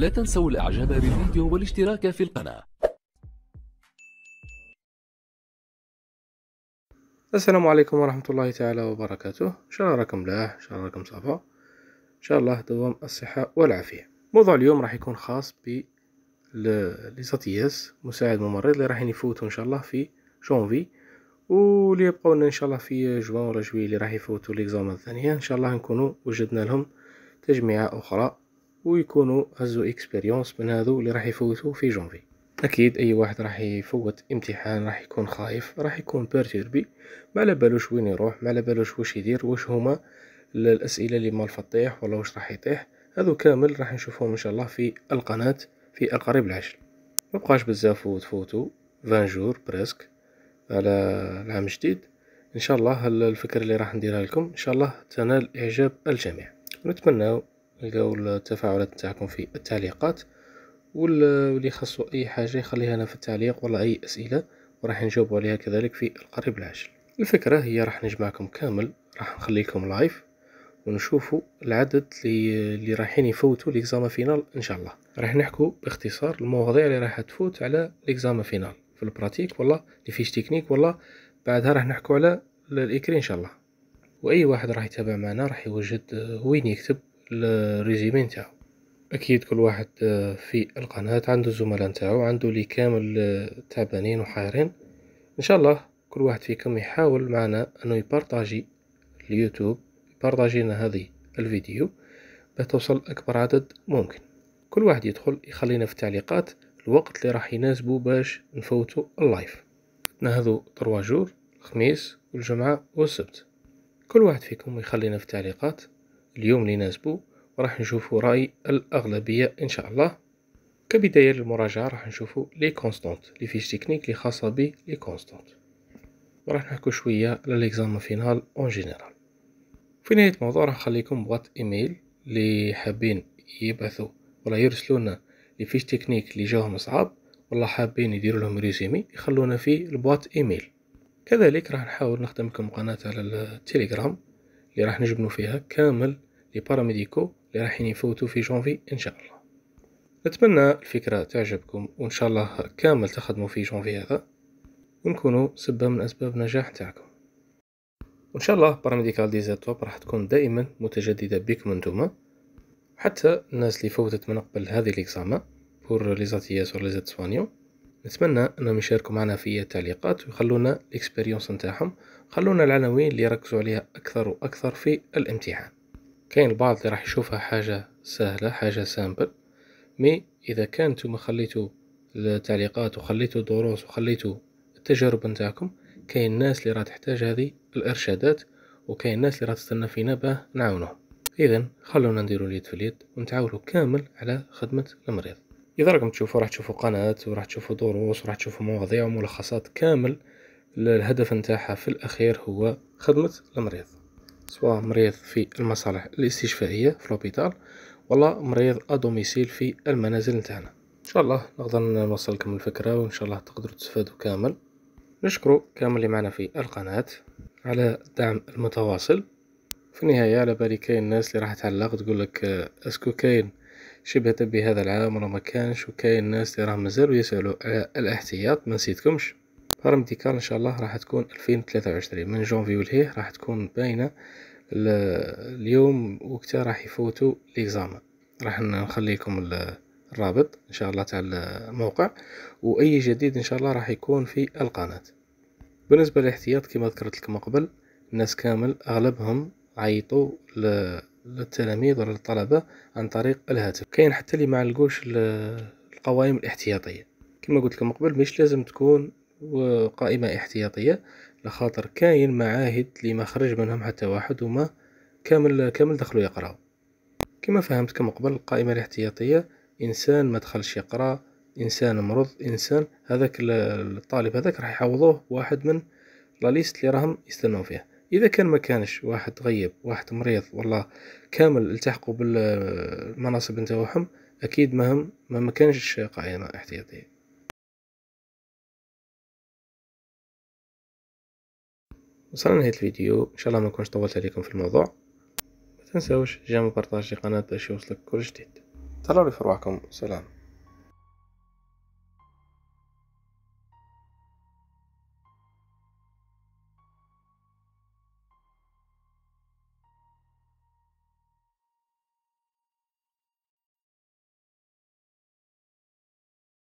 لا تنسوا الاعجاب بالفيديو والاشتراك في القناة السلام عليكم ورحمة الله تعالى وبركاته إن شاء الله راكم ملاح إن شاء الله راكم صافا إن شاء الله دوام الصحة والعافية موضوع اليوم راح يكون خاص ب لزاتياس مساعد ممرض اللي راح يفوتوا إن شاء الله في جونفي واللي يبقاو إن شاء الله في جوان ولا جوي اللي راح يفوتوا ليكزامان الثانية إن شاء الله نكونوا وجدنا لهم تجميعة أخرى ويكونوا هزوا اكسبيريونس من هذو اللي راح يفوتوا في جونفي اكيد اي واحد راح يفوت امتحان راح يكون خايف راح يكون بيرتيربي ما على بالوش وين يروح ما على بالوش واش يدير واش هما الاسئله اللي مال فطيح ولا واش راح يطيح هذو كامل راح نشوفهم ان شاء الله في القناه في القريب العاجل ما بقاش بزاف وتفوتوا 20 جور بريسك على العام الجديد ان شاء الله الفكره اللي راح نديرها لكم ان شاء الله تنال اعجاب الجميع نتمنى لقاو التفاعلات نتاعكم في التعليقات واللي خاصو اي حاجه يخليها لنا في التعليق ولا اي اسئله وراح نجاوبوا عليها كذلك في القريب العاجل الفكره هي راح نجمعكم كامل راح نخليكم لايف ونشوفوا العدد اللي اللي رايحين يفوتوا ليكزام فينال ان شاء الله راح نحكوا باختصار المواضيع اللي راح تفوت على ليكزام فينال في البراتيك ولا اللي فيش تكنيك ولا بعدها راح نحكوا على الاكري ان شاء الله واي واحد راح يتابع معنا راح يوجد وين يكتب الريجيمي نتاعو اكيد كل واحد آه، في القناة عنده الزملاء نتاعو عنده لي كامل آه، تعبانين وحايرين ان شاء الله كل واحد فيكم يحاول معنا انه يبارطاجي اليوتيوب يبارطاجينا هذه الفيديو باه توصل اكبر عدد ممكن كل واحد يدخل يخلينا في التعليقات الوقت اللي راح يناسبو باش نفوتو اللايف نهضو تروا جور الخميس والجمعة والسبت كل واحد فيكم يخلينا في التعليقات اليوم اللي يناسبو وراح نشوفو رأي الأغلبية إن شاء الله كبداية للمراجعة راح نشوفو لي كونستانت لي فيش تكنيك لي خاصة بي لي كونستانت وراح نحكو شوية على ليكزام فينال اون جينيرال في نهاية الموضوع راح نخليكم بوات ايميل لي حابين يبعثوا ولا يرسلوا لنا لي فيش تكنيك لي جاهم صعاب ولا حابين يديروا لهم ريزومي يخلونا في البوات ايميل كذلك راح نحاول نخدمكم قناة على التليجرام اللي راح نجبنو فيها كامل لي باراميديكو اللي رايحين يفوتوا في جونفي ان شاء الله نتمنى الفكرة تعجبكم وان شاء الله كامل تخدموا في جونفي هذا ونكونوا سبب من اسباب نجاح تاعكم وان شاء الله باراميديكال دي زاتوب راح تكون دائما متجددة بكم انتوما حتى الناس اللي فوتت من قبل هذه ليكزاما بور لي زاتياس و لي زيتسوانيون نتمنى انهم يشاركوا معنا في التعليقات ويخلونا الاكسبيريونس نتاعهم خلونا العناوين اللي يركزوا عليها اكثر واكثر في الامتحان كاين البعض اللي راح يشوفها حاجه سهله حاجه سامبل مي اذا كانتو ما خليتوا التعليقات وخليتوا دروس وخليتوا التجارب نتاعكم كاين الناس اللي راح تحتاج هذه الارشادات وكاين الناس اللي راح تستنى فينا باه نعاونهم اذا خلونا نديروا اليد في اليد ونتعاونوا كامل على خدمه المريض اذا راكم تشوفوا راح تشوفوا قناه وراح تشوفوا دروس وراح تشوفوا مواضيع وملخصات كامل الهدف نتاعها في الاخير هو خدمه المريض سواء مريض في المصالح الاستشفائيه في لوبيتال ولا مريض ادوميسيل في المنازل نتاعنا ان شاء الله نقدر نوصل لكم الفكره وان شاء الله تقدروا تستفادوا كامل نشكر كامل اللي معنا في القناه على الدعم المتواصل في النهايه على بالي كاين الناس اللي راح تعلق تقول لك آه، اسكو كاين شبه تبي هذا العام ولا ما كانش وكاين ناس اللي راهم مازالوا يسألوا على الاحتياط ما نسيتكمش باراميديكال ان شاء الله راح تكون 2023 من جونفي لهيه راح تكون باينه اليوم وقتها راح يفوتوا ليكزام راح نخليكم الرابط ان شاء الله تاع الموقع واي جديد ان شاء الله راح يكون في القناه بالنسبه للاحتياط كما ذكرت لكم قبل الناس كامل اغلبهم عيطوا للتلاميذ ولا للطلبة عن طريق الهاتف كاين حتى اللي ما علقوش القوائم الاحتياطية كما قلت لكم قبل مش لازم تكون قائمة احتياطية لخاطر كاين معاهد اللي ما خرج منهم حتى واحد وما كامل كامل دخلوا يقراو كما فهمتكم قبل القائمة الاحتياطية إنسان ما دخلش يقرأ إنسان مرض إنسان هذاك الطالب هذاك راح يحوضوه واحد من لا ليست اللي راهم يستناو فيها اذا كان ما كانش واحد غيب واحد مريض والله كامل التحقوا بالمناصب نتاعهم اكيد مهم ما ما كانش قائمه احتياطيه وصلنا لنهاية الفيديو ان شاء الله ما نكونش طولت عليكم في الموضوع ما تنساوش جيم بارطاجي قناة باش يوصلك كل جديد تهلاو في رواحكم سلام